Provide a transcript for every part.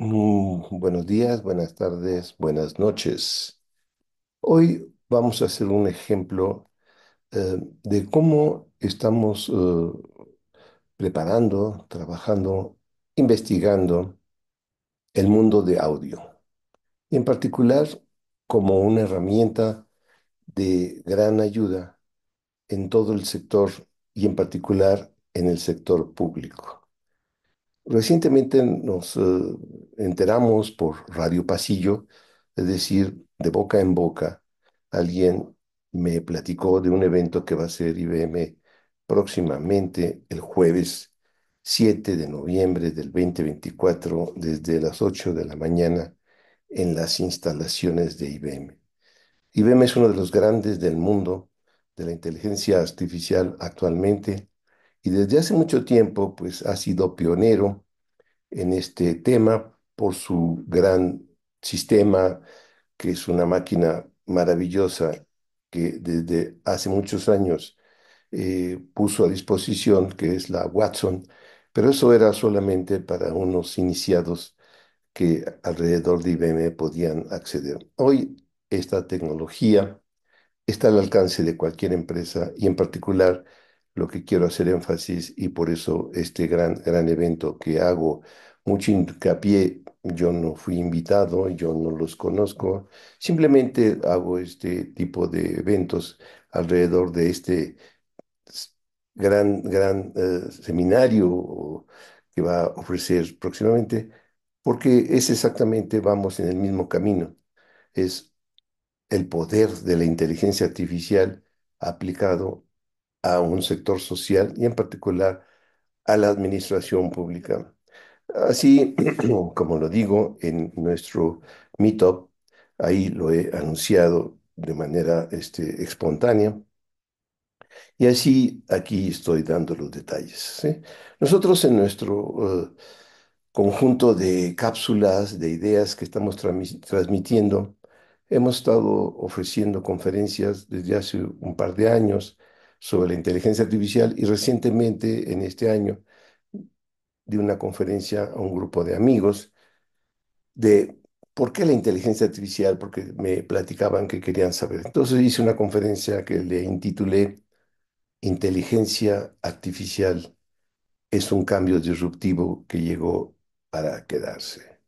Mm, buenos días, buenas tardes, buenas noches. Hoy vamos a hacer un ejemplo eh, de cómo estamos eh, preparando, trabajando, investigando el mundo de audio. Y en particular, como una herramienta de gran ayuda en todo el sector y en particular en el sector público. Recientemente nos eh, enteramos por Radio Pasillo, es decir, de boca en boca, alguien me platicó de un evento que va a ser IBM próximamente el jueves 7 de noviembre del 2024 desde las 8 de la mañana en las instalaciones de IBM. IBM es uno de los grandes del mundo de la inteligencia artificial actualmente y desde hace mucho tiempo pues ha sido pionero en este tema por su gran sistema, que es una máquina maravillosa que desde hace muchos años eh, puso a disposición, que es la Watson, pero eso era solamente para unos iniciados que alrededor de IBM podían acceder. Hoy esta tecnología está al alcance de cualquier empresa y en particular lo que quiero hacer énfasis y por eso este gran, gran evento que hago mucho hincapié, yo no fui invitado, yo no los conozco, simplemente hago este tipo de eventos alrededor de este gran, gran eh, seminario que va a ofrecer próximamente, porque es exactamente, vamos en el mismo camino, es el poder de la inteligencia artificial aplicado a un sector social y en particular a la administración pública. Así como lo digo en nuestro meetup, ahí lo he anunciado de manera este, espontánea. Y así aquí estoy dando los detalles. Nosotros en nuestro eh, conjunto de cápsulas, de ideas que estamos transmitiendo, hemos estado ofreciendo conferencias desde hace un par de años sobre la inteligencia artificial y recientemente, en este año, di una conferencia a un grupo de amigos de por qué la inteligencia artificial, porque me platicaban que querían saber. Entonces hice una conferencia que le intitulé Inteligencia Artificial es un cambio disruptivo que llegó para quedarse.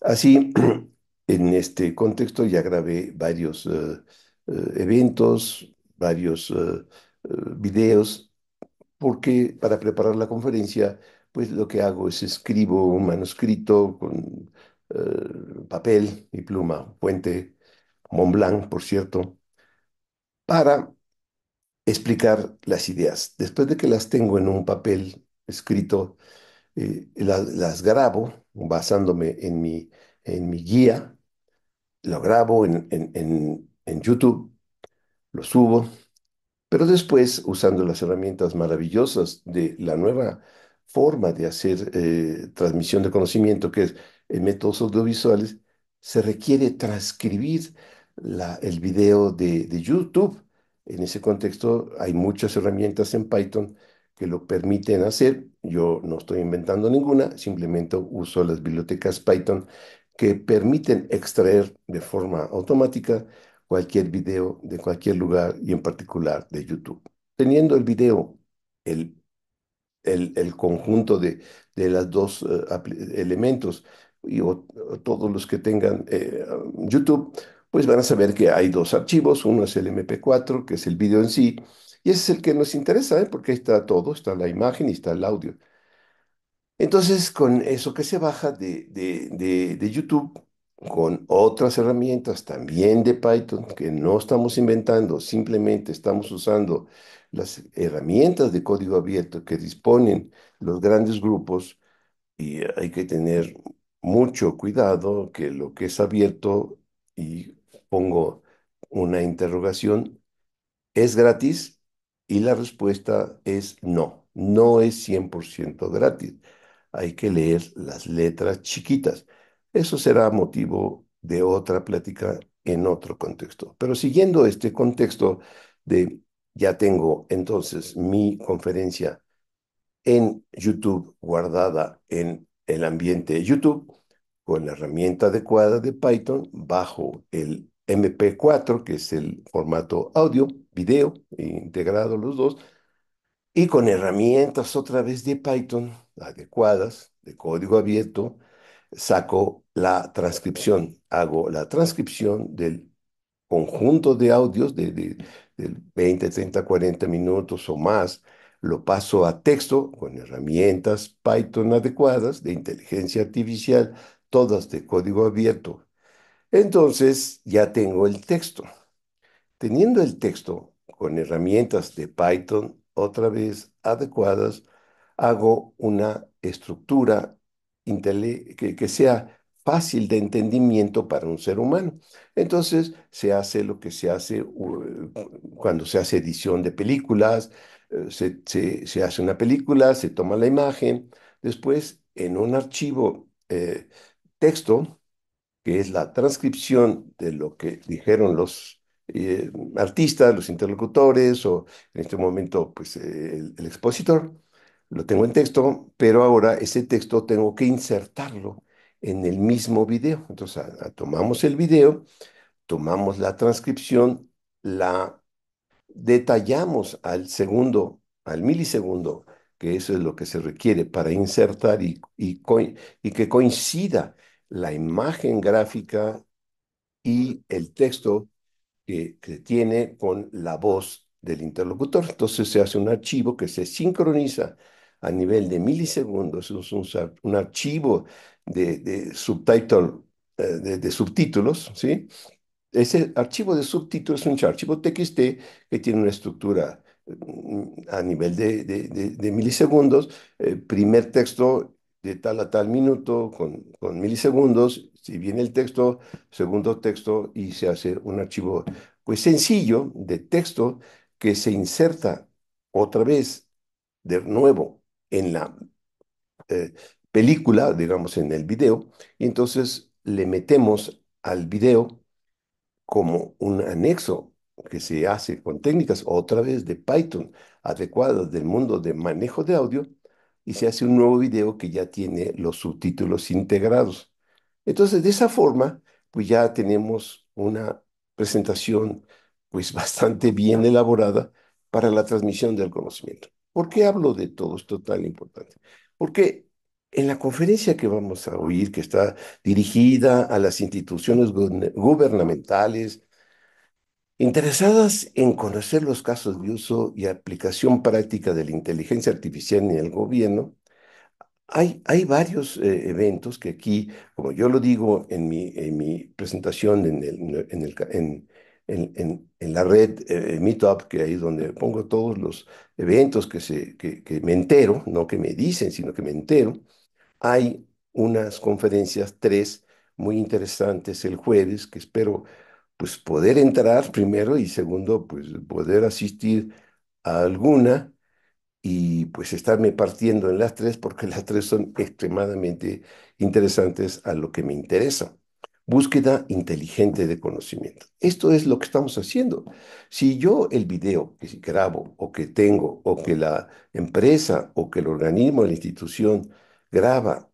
Así, en este contexto ya grabé varios eh, eh, eventos, varios... Eh, eh, videos, porque para preparar la conferencia, pues lo que hago es escribo un manuscrito con eh, papel y pluma, fuente Montblanc, por cierto, para explicar las ideas. Después de que las tengo en un papel escrito, eh, las, grabo basándome en mi, en mi guía, lo grabo en, en YouTube, lo subo pero después, usando las herramientas maravillosas de la nueva forma de hacer eh, transmisión de conocimiento, que es métodos audiovisuales, se requiere transcribir el video de YouTube. En ese contexto hay muchas herramientas en Python que lo permiten hacer. Yo no estoy inventando ninguna, simplemente uso las bibliotecas Python que permiten extraer de forma automática cualquier video de cualquier lugar y en particular de YouTube. Teniendo el video, el, el, conjunto de, de los dos eh, elementos, y, todos los que tengan eh, YouTube, pues van a saber que hay dos archivos, uno es el MP4, que es el video en sí, y ese es el que nos interesa, ¿eh? porque ahí está todo, está la imagen y está el audio. Entonces, con eso que se baja de, de, de YouTube, con otras herramientas también de Python que no estamos inventando, simplemente estamos usando las herramientas de código abierto que disponen los grandes grupos y hay que tener mucho cuidado que lo que es abierto y pongo una interrogación es gratis y la respuesta es no, no es 100% gratis. Hay que leer las letras chiquitas. Eso será motivo de otra plática en otro contexto. Pero siguiendo este contexto de ya tengo entonces mi conferencia en YouTube guardada en el ambiente de YouTube con la herramienta adecuada de Python bajo el MP4, que es el formato audio, video, integrado los dos, y con herramientas otra vez de Python adecuadas, de código abierto, saco la transcripción, hago la transcripción del conjunto de audios de, 20, 30, 40 minutos o más, lo paso a texto con herramientas Python adecuadas de inteligencia artificial, todas de código abierto. Entonces ya tengo el texto. Teniendo el texto con herramientas de Python otra vez adecuadas, hago una estructura que, sea fácil de entendimiento para un ser humano. Entonces se hace lo que se hace cuando se hace edición de películas, eh, se, hace una película, se toma la imagen, después en un archivo eh, texto, que es la transcripción de lo que dijeron los eh, artistas, los interlocutores o en este momento pues, el expositor, lo tengo en texto, pero ahora ese texto tengo que insertarlo en el mismo video. Entonces, tomamos el video, tomamos la transcripción, la detallamos al segundo, al milisegundo, que eso es lo que se requiere para insertar y, que coincida la imagen gráfica y el texto que, tiene con la voz del interlocutor. Entonces se hace un archivo que se sincroniza a nivel de milisegundos, es un, archivo de, de, subtitle, eh, de, subtítulos, ¿sí? Ese archivo de subtítulos es un archivo TXT que tiene una estructura mm, a nivel de, milisegundos, eh, primer texto de tal a tal minuto con, con, milisegundos, si viene el texto, segundo texto y se hace un archivo pues sencillo de texto que se inserta otra vez de nuevo en la eh, película, digamos, en el video, y entonces le metemos al video como un anexo que se hace con técnicas otra vez de Python adecuadas del mundo de manejo de audio y se hace un nuevo video que ya tiene los subtítulos integrados. Entonces, de esa forma, pues ya tenemos una presentación pues bastante bien elaborada para la transmisión del conocimiento. ¿Por qué hablo de todo esto tan importante. Porque en la conferencia que vamos a oír, que está dirigida a las instituciones gubernamentales interesadas en conocer los casos de uso y aplicación práctica de la inteligencia artificial en el gobierno, hay, hay varios eh, eventos que aquí, como yo lo digo en mi, en mi presentación en el, en, el, en, en, la red eh, Meetup, que ahí es donde pongo todos los eventos que, se, me entero, no que me dicen, sino que me entero, hay unas conferencias, tres, muy interesantes el jueves, que espero pues poder entrar primero y segundo, pues poder asistir a alguna y pues estarme partiendo en las tres porque las tres son extremadamente interesantes a lo que me interesa. Búsqueda inteligente de conocimiento. Esto es lo que estamos haciendo. Si yo el video que grabo o que tengo o que la empresa o que el organismo, la institución graba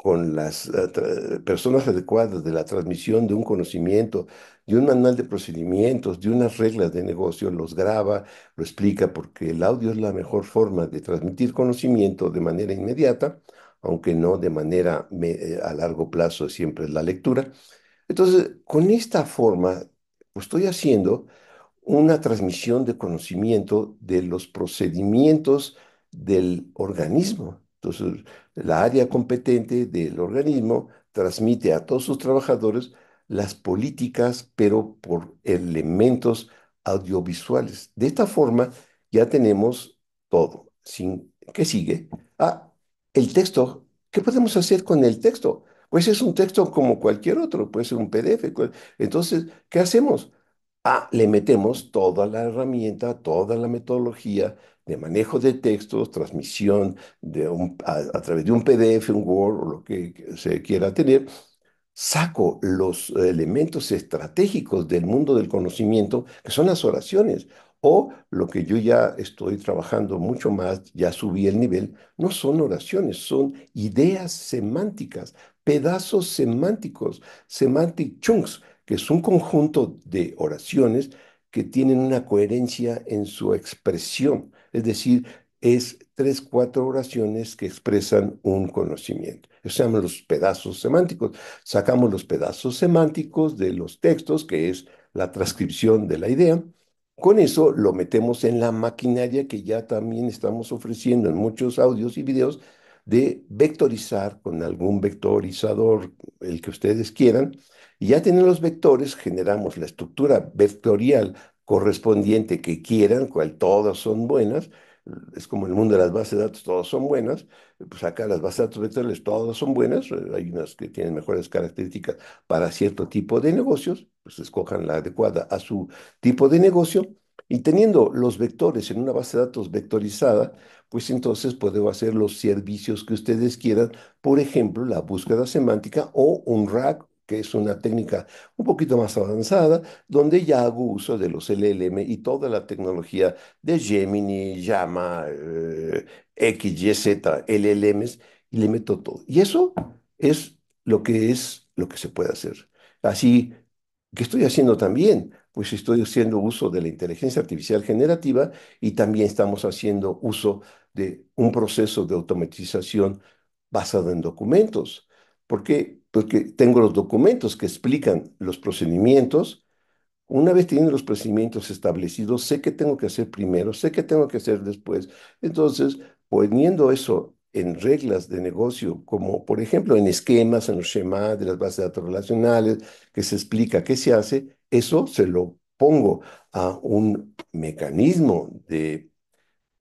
con las eh, personas adecuadas de la transmisión de un conocimiento, de un manual de procedimientos, de unas reglas de negocio, los graba, lo explica porque el audio es la mejor forma de transmitir conocimiento de manera inmediata aunque no de manera eh, a largo plazo siempre es la lectura. Entonces, con esta forma, estoy haciendo una transmisión de conocimiento de los procedimientos del organismo. Entonces, la área competente del organismo transmite a todos sus trabajadores las políticas, pero por elementos audiovisuales. De esta forma, ya tenemos todo. Sin, ¿Qué sigue? Ah, el texto, ¿qué podemos hacer con el texto? Pues es un texto como cualquier otro, puede ser un PDF. Entonces, ¿qué hacemos? Ah, le metemos toda la herramienta, toda la metodología de manejo de textos, transmisión a, través de un PDF, un Word o lo que se quiera tener. Saco los elementos estratégicos del mundo del conocimiento, que son las oraciones. O lo que yo ya estoy trabajando mucho más, ya subí el nivel, no son oraciones, son ideas semánticas, pedazos semánticos, semantic chunks, que es un conjunto de oraciones que tienen una coherencia en su expresión. Es decir, es tres, cuatro oraciones que expresan un conocimiento. Eso se llaman los pedazos semánticos. Sacamos los pedazos semánticos de los textos, que es la transcripción de la idea, con eso lo metemos en la maquinaria que ya también estamos ofreciendo en muchos audios y videos de vectorizar con algún vectorizador, el que ustedes quieran, y ya teniendo los vectores, generamos la estructura vectorial correspondiente que quieran, cual todas son buenas, es como el mundo de las bases de datos, todas son buenas, pues acá las bases de datos vectoriales todas son buenas, eh, hay unas que tienen mejores características para cierto tipo de negocios, pues escojan la adecuada a su tipo de negocio, y teniendo los vectores en una base de datos vectorizada, pues entonces puedo hacer los servicios que ustedes quieran, por ejemplo, la búsqueda semántica o un rack que es una técnica un poquito más avanzada, donde ya hago uso de los LLM y toda la tecnología de Gemini, Llama, eh, X, Z, LLMs, y le meto todo. Y eso es lo que es lo que se puede hacer. Así que estoy haciendo también, pues estoy haciendo uso de la inteligencia artificial generativa y también estamos haciendo uso de un proceso de automatización basado en documentos, porque porque pues, tengo los documentos que explican los procedimientos. Una vez teniendo los procedimientos establecidos, sé qué tengo que hacer primero, sé qué tengo que hacer después. Entonces, poniendo eso en reglas de negocio, como por ejemplo en esquemas, en los schemas de las bases de datos relacionales, que se explica qué se hace, eso se lo pongo a un mecanismo de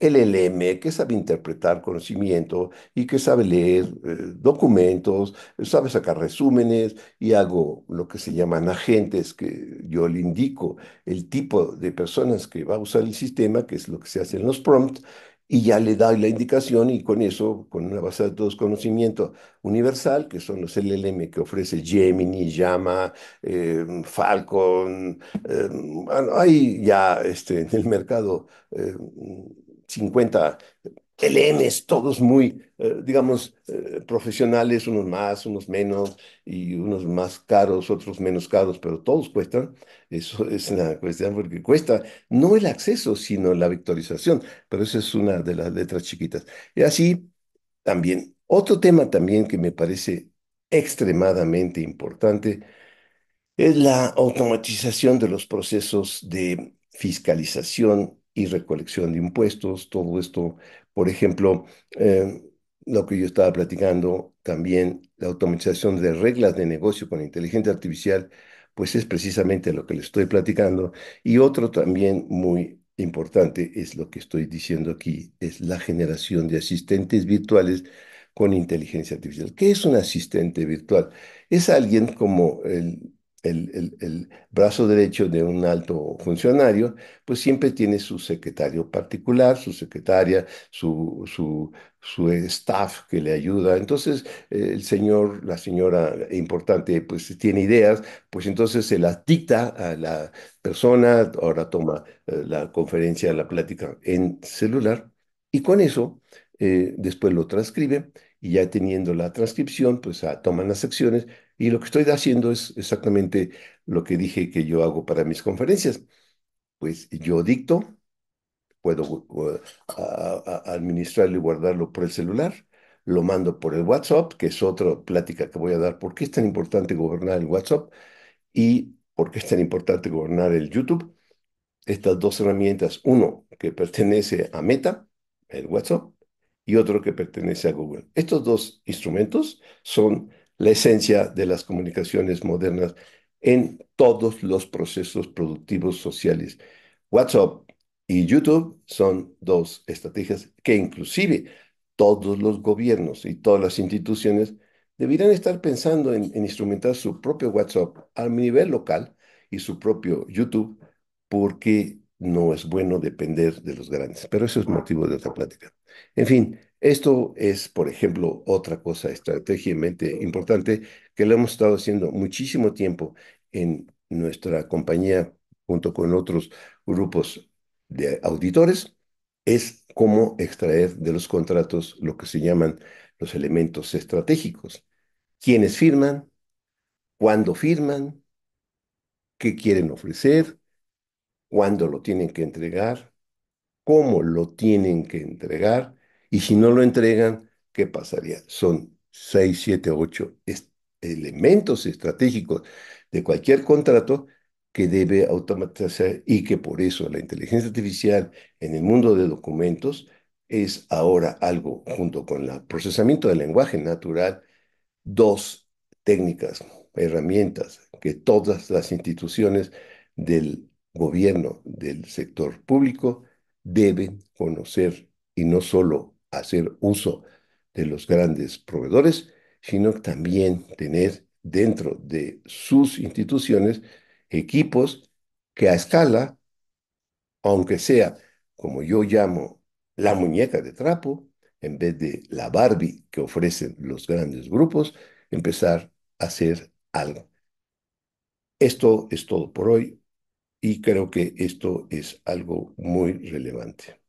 LLM, que sabe interpretar conocimiento y que sabe leer eh, documentos, sabe sacar resúmenes y hago lo que se llaman agentes, que yo le indico el tipo de personas que va a usar el sistema, que es lo que se hace en los prompts, y ya le doy la indicación y con eso, con una base de todos conocimiento universal, que son los LLM que ofrece Gemini, Llama, em, Falcon, em, hay ya este, en el mercado em, 50 TLMs, todos muy, eh, digamos, eh, profesionales, unos más, unos menos, y unos más caros, otros menos caros, pero todos cuestan. Eso es una cuestión porque cuesta no el acceso, sino la vectorización, pero eso es una de las letras chiquitas. Y así, también, otro tema también que me parece extremadamente importante es la automatización de los procesos de fiscalización y recolección de impuestos, todo esto. Por ejemplo, eh, lo que yo estaba platicando, también la automatización de reglas de negocio con inteligencia artificial, pues es precisamente lo que le estoy platicando. Y otro también muy importante es lo que estoy diciendo aquí, es la generación de asistentes virtuales con inteligencia artificial. ¿Qué es un asistente virtual? Es alguien como el el, brazo derecho de un alto funcionario, pues siempre tiene su secretario particular, su secretaria, su, su, su staff que le ayuda. Entonces, eh, el señor, la señora importante, pues tiene ideas, pues entonces se las dicta a la persona, ahora toma eh, la conferencia, la plática en celular, y con eso eh, después lo transcribe, y ya teniendo la transcripción, pues ah, toman las secciones y lo que estoy haciendo es exactamente lo que dije que yo hago para mis conferencias. Pues yo dicto, puedo eh, administrarlo y guardarlo por el celular, lo mando por el WhatsApp, que es otra plática que voy a dar, por qué es tan importante gobernar el WhatsApp y por qué es tan importante gobernar el YouTube. Estas dos herramientas, uno que pertenece a Meta, el WhatsApp, y otro que pertenece a Google. Estos dos instrumentos son la esencia de las comunicaciones modernas en todos los procesos productivos sociales. WhatsApp y YouTube son dos estrategias que inclusive todos los gobiernos y todas las instituciones deberían estar pensando en, instrumentar su propio WhatsApp a nivel local y su propio YouTube, porque no es bueno depender de los grandes. Pero eso es motivo de esta plática. En fin, esto es, por ejemplo, otra cosa estratégicamente importante que lo hemos estado haciendo muchísimo tiempo en nuestra compañía junto con otros grupos de auditores, es cómo extraer de los contratos lo que se llaman los elementos estratégicos. ¿Quiénes firman? ¿Cuándo firman? ¿Qué quieren ofrecer? ¿Cuándo lo tienen que entregar? ¿Cómo lo tienen que entregar? Y si no lo entregan, ¿qué pasaría? Son seis, siete, ocho elementos estratégicos de cualquier contrato que debe automatizar y que por eso la inteligencia artificial en el mundo de documentos es ahora algo, junto con el procesamiento del lenguaje natural, dos técnicas, herramientas que todas las instituciones del gobierno, del sector público, deben conocer y no solo hacer uso de los grandes proveedores, sino también tener dentro de sus instituciones equipos que a escala, aunque sea como yo llamo la muñeca de trapo, en vez de la Barbie que ofrecen los grandes grupos, empezar a hacer algo. Esto es todo por hoy y creo que esto es algo muy relevante.